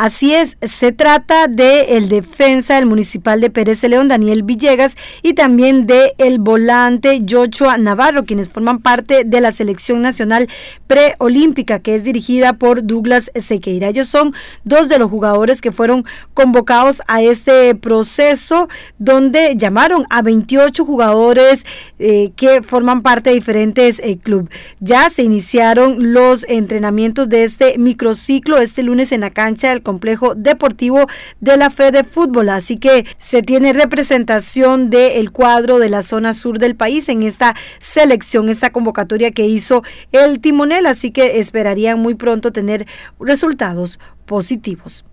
Así es, se trata de el defensa del municipal de Pérez León, Daniel Villegas, y también de el volante Yochoa Navarro, quienes forman parte de la selección nacional preolímpica que es dirigida por Douglas Sequeira. Ellos son dos de los jugadores que fueron convocados a este proceso donde llamaron a 28 jugadores eh, que forman parte de diferentes eh, club. clubes. Ya se iniciaron los entrenamientos de este microciclo este lunes en la cancha del complejo deportivo de la Fe de Fútbol. Así que se tiene representación del cuadro de la zona sur del país en esta selección, esta convocatoria que hizo el timonel. Así que esperarían muy pronto tener resultados positivos.